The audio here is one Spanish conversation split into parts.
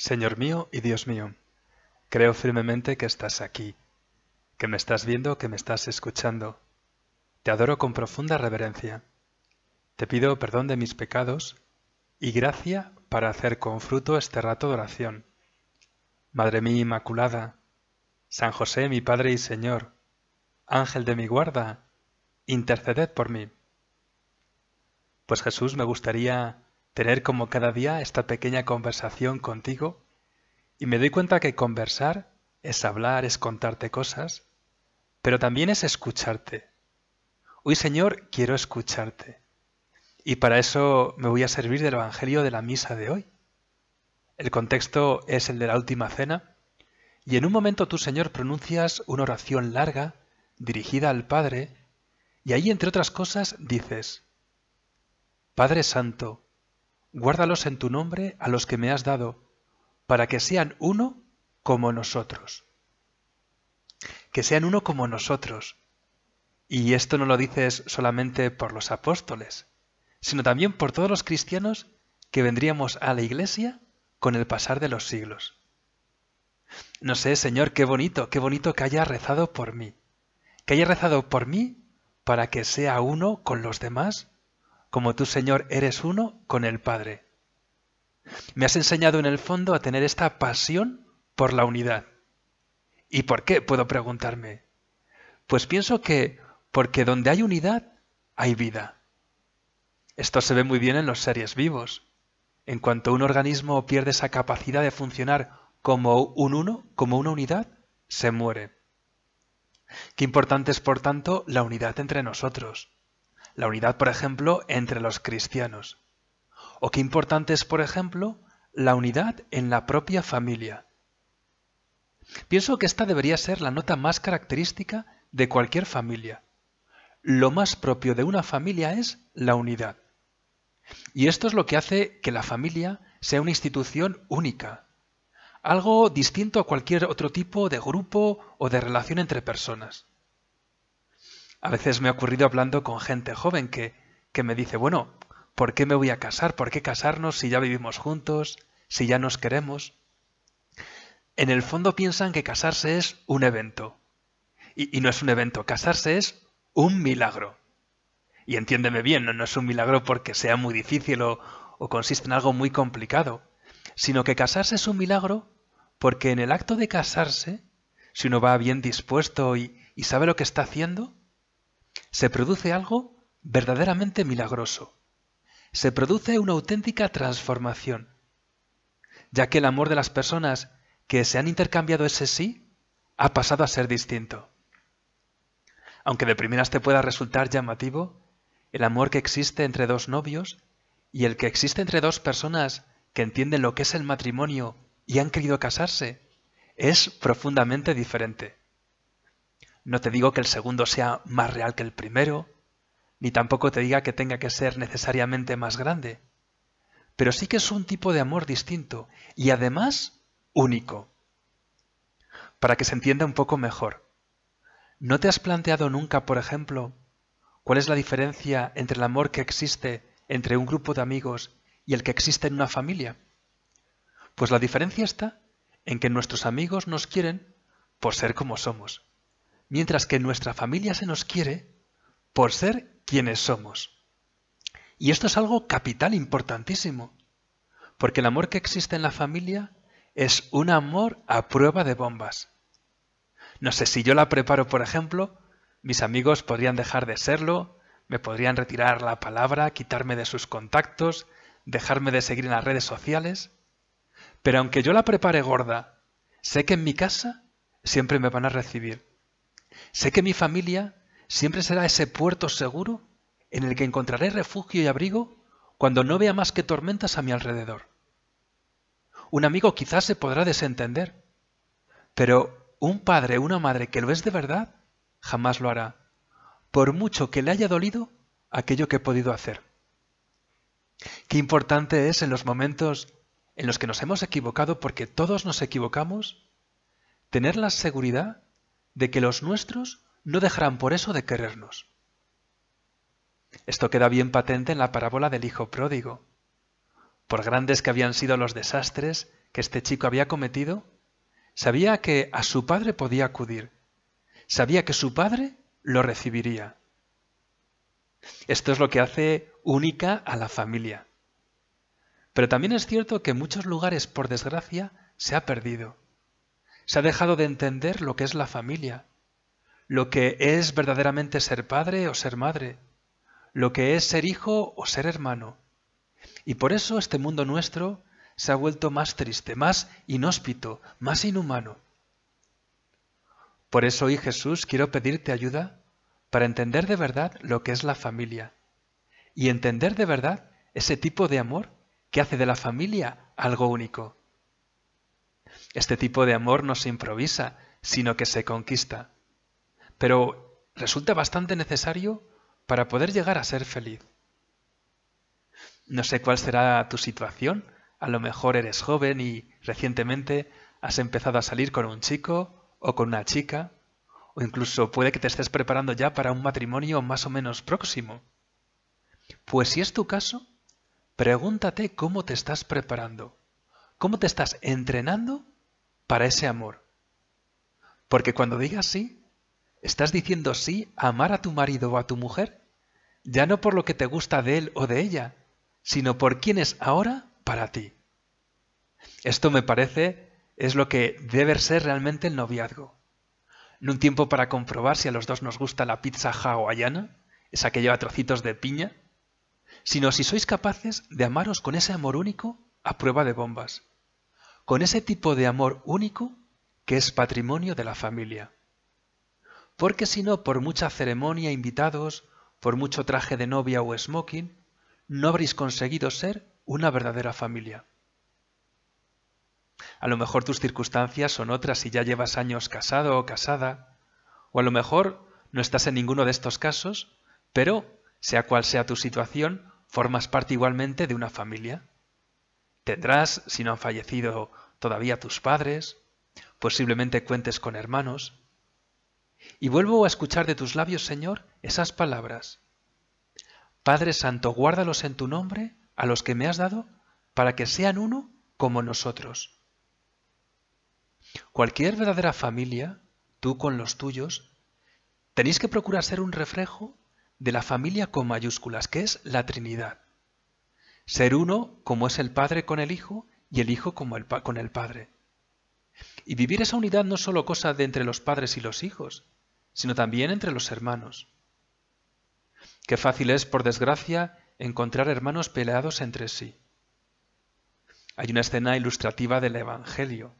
Señor mío y Dios mío, creo firmemente que estás aquí, que me estás viendo, que me estás escuchando. Te adoro con profunda reverencia. Te pido perdón de mis pecados y gracia para hacer con fruto este rato de oración. Madre mía Inmaculada, San José mi Padre y Señor, Ángel de mi guarda, interceded por mí. Pues Jesús, me gustaría tener como cada día esta pequeña conversación contigo y me doy cuenta que conversar es hablar, es contarte cosas, pero también es escucharte. Hoy Señor, quiero escucharte. Y para eso me voy a servir del Evangelio de la Misa de hoy. El contexto es el de la Última Cena, y en un momento tú, Señor, pronuncias una oración larga dirigida al Padre, y ahí, entre otras cosas, dices, Padre Santo, guárdalos en tu nombre a los que me has dado, para que sean uno como nosotros. Que sean uno como nosotros. Y esto no lo dices solamente por los apóstoles, sino también por todos los cristianos que vendríamos a la iglesia con el pasar de los siglos. No sé, Señor, qué bonito, qué bonito que haya rezado por mí, que haya rezado por mí para que sea uno con los demás como tú, Señor, eres uno con el Padre. Me has enseñado en el fondo a tener esta pasión por la unidad. ¿Y por qué? puedo preguntarme. Pues pienso que porque donde hay unidad, hay vida. Esto se ve muy bien en los seres vivos. En cuanto un organismo pierde esa capacidad de funcionar como un uno, como una unidad, se muere. Qué importante es, por tanto, la unidad entre nosotros la unidad, por ejemplo, entre los cristianos. O qué importante es, por ejemplo, la unidad en la propia familia. Pienso que esta debería ser la nota más característica de cualquier familia. Lo más propio de una familia es la unidad. Y esto es lo que hace que la familia sea una institución única, algo distinto a cualquier otro tipo de grupo o de relación entre personas a veces me ha ocurrido hablando con gente joven que, me dice, bueno, ¿por qué me voy a casar? ¿Por qué casarnos si ya vivimos juntos? ¿Si ya nos queremos? En el fondo piensan que casarse es un evento. Y, no es un evento, casarse es un milagro. Y entiéndeme bien, no, es un milagro porque sea muy difícil o, consiste en algo muy complicado, sino que casarse es un milagro porque en el acto de casarse, si uno va bien dispuesto y, y sabe lo que está haciendo, se produce algo verdaderamente milagroso. Se produce una auténtica transformación, ya que el amor de las personas que se han intercambiado ese sí ha pasado a ser distinto. Aunque de primeras te pueda resultar llamativo, el amor que existe entre dos novios y el que existe entre dos personas que entienden lo que es el matrimonio y han querido casarse es profundamente diferente. No te digo que el segundo sea más real que el primero, ni tampoco te diga que tenga que ser necesariamente más grande, pero sí que es un tipo de amor distinto y además único. Para que se entienda un poco mejor, ¿no te has planteado nunca, por ejemplo, cuál es la diferencia entre el amor que existe entre un grupo de amigos y el que existe en una familia? Pues la diferencia está en que nuestros amigos nos quieren por ser como somos mientras que nuestra familia se nos quiere por ser quienes somos. Y esto es algo capital, importantísimo, porque el amor que existe en la familia es un amor a prueba de bombas. No sé, si yo la preparo, por ejemplo, mis amigos podrían dejar de serlo, me podrían retirar la palabra, quitarme de sus contactos, dejarme de seguir en las redes sociales. Pero aunque yo la prepare gorda, sé que en mi casa siempre me van a recibir. Sé que mi familia siempre será ese puerto seguro en el que encontraré refugio y abrigo cuando no vea más que tormentas a mi alrededor. Un amigo quizás se podrá desentender, pero un padre, una madre que lo es de verdad, jamás lo hará, por mucho que le haya dolido aquello que he podido hacer. Qué importante es en los momentos en los que nos hemos equivocado, porque todos nos equivocamos, tener la seguridad de que los nuestros no dejarán por eso de querernos. Esto queda bien patente en la parábola del Hijo Pródigo. Por grandes que habían sido los desastres que este chico había cometido, sabía que a su padre podía acudir, sabía que su padre lo recibiría. Esto es lo que hace única a la familia. Pero también es cierto que en muchos lugares, por desgracia, se ha perdido. Se ha dejado de entender lo que es la familia, lo que es verdaderamente ser padre o ser madre, lo que es ser hijo o ser hermano. Y por eso este mundo nuestro se ha vuelto más triste, más inhóspito, más inhumano. Por eso hoy Jesús quiero pedirte ayuda para entender de verdad lo que es la familia y entender de verdad ese tipo de amor que hace de la familia algo único. Este tipo de amor no se improvisa, sino que se conquista. Pero resulta bastante necesario para poder llegar a ser feliz. No sé cuál será tu situación. A lo mejor eres joven y recientemente has empezado a salir con un chico o con una chica, o incluso puede que te estés preparando ya para un matrimonio más o menos próximo. Pues si es tu caso, pregúntate cómo te estás preparando, cómo te estás entrenando para ese amor. Porque cuando digas sí, estás diciendo sí a amar a tu marido o a tu mujer, ya no por lo que te gusta de él o de ella, sino por quién es ahora para ti. Esto me parece es lo que debe ser realmente el noviazgo. No un tiempo para comprobar si a los dos nos gusta la pizza hawaiana, esa que lleva trocitos de piña, sino si sois capaces de amaros con ese amor único a prueba de bombas con ese tipo de amor único que es patrimonio de la familia. Porque si no, por mucha ceremonia, invitados, por mucho traje de novia o smoking, no habréis conseguido ser una verdadera familia. A lo mejor tus circunstancias son otras si ya llevas años casado o casada, o a lo mejor no estás en ninguno de estos casos, pero, sea cual sea tu situación, formas parte igualmente de una familia. Tendrás, si no han fallecido todavía tus padres, posiblemente cuentes con hermanos. Y vuelvo a escuchar de tus labios, Señor, esas palabras. Padre Santo, guárdalos en tu nombre, a los que me has dado, para que sean uno como nosotros. Cualquier verdadera familia, tú con los tuyos, tenéis que procurar ser un reflejo de la familia con mayúsculas, que es la Trinidad ser uno como es el Padre con el Hijo y el Hijo como el con el Padre. Y vivir esa unidad no solo cosa de entre los padres y los hijos, sino también entre los hermanos. Qué fácil es, por desgracia, encontrar hermanos peleados entre sí. Hay una escena ilustrativa del Evangelio,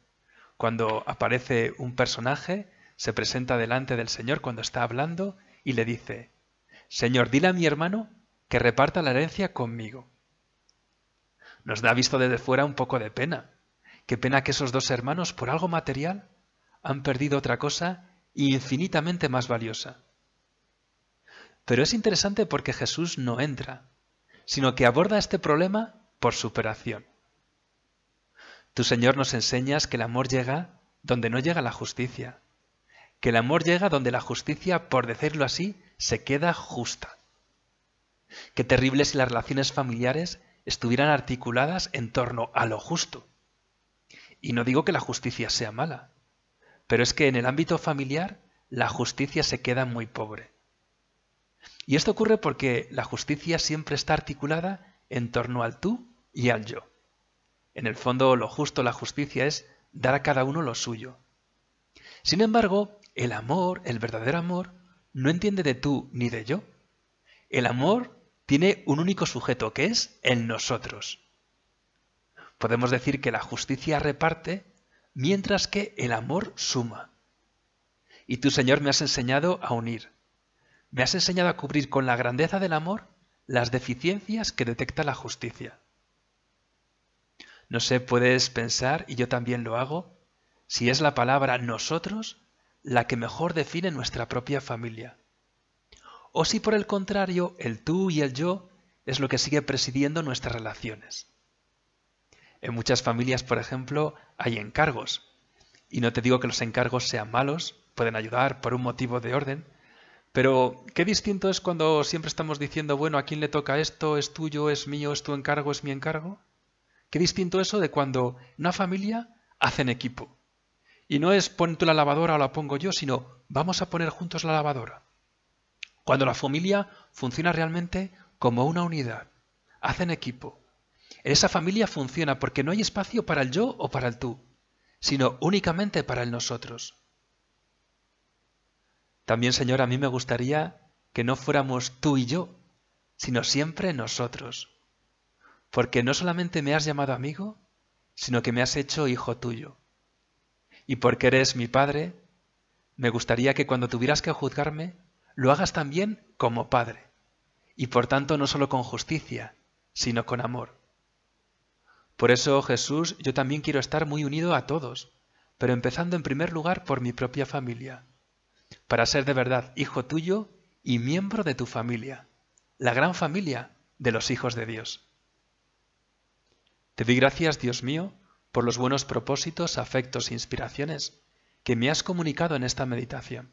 cuando aparece un personaje, se presenta delante del Señor cuando está hablando y le dice, Señor, dile a mi hermano que reparta la herencia conmigo nos da visto desde fuera un poco de pena. Qué pena que esos dos hermanos, por algo material, han perdido otra cosa infinitamente más valiosa. Pero es interesante porque Jesús no entra, sino que aborda este problema por superación. Tu Señor nos enseñas que el amor llega donde no llega la justicia, que el amor llega donde la justicia, por decirlo así, se queda justa. Qué terribles las relaciones familiares estuvieran articuladas en torno a lo justo. Y no digo que la justicia sea mala, pero es que en el ámbito familiar la justicia se queda muy pobre. Y esto ocurre porque la justicia siempre está articulada en torno al tú y al yo. En el fondo lo justo, la justicia es dar a cada uno lo suyo. Sin embargo, el amor, el verdadero amor, no entiende de tú ni de yo. El amor tiene un único sujeto que es el nosotros. Podemos decir que la justicia reparte mientras que el amor suma. Y tú, Señor, me has enseñado a unir. Me has enseñado a cubrir con la grandeza del amor las deficiencias que detecta la justicia. No sé, puedes pensar, y yo también lo hago, si es la palabra nosotros la que mejor define nuestra propia familia o si por el contrario el tú y el yo es lo que sigue presidiendo nuestras relaciones. En muchas familias, por ejemplo, hay encargos. Y no te digo que los encargos sean malos, pueden ayudar por un motivo de orden, pero qué distinto es cuando siempre estamos diciendo, bueno, ¿a quién le toca esto? ¿Es tuyo? ¿Es mío? ¿Es tu encargo? ¿Es mi encargo? Qué distinto eso de cuando una familia en equipo. Y no es pon tú la lavadora o la pongo yo, sino vamos a poner juntos la lavadora. Cuando la familia funciona realmente como una unidad, hacen equipo. Esa familia funciona porque no hay espacio para el yo o para el tú, sino únicamente para el nosotros. También, Señor, a mí me gustaría que no fuéramos tú y yo, sino siempre nosotros. Porque no solamente me has llamado amigo, sino que me has hecho hijo tuyo. Y porque eres mi Padre, me gustaría que cuando tuvieras que juzgarme, lo hagas también como Padre, y por tanto no solo con justicia, sino con amor. Por eso, Jesús, yo también quiero estar muy unido a todos, pero empezando en primer lugar por mi propia familia, para ser de verdad hijo tuyo y miembro de tu familia, la gran familia de los hijos de Dios. Te di gracias, Dios mío, por los buenos propósitos, afectos e inspiraciones que me has comunicado en esta meditación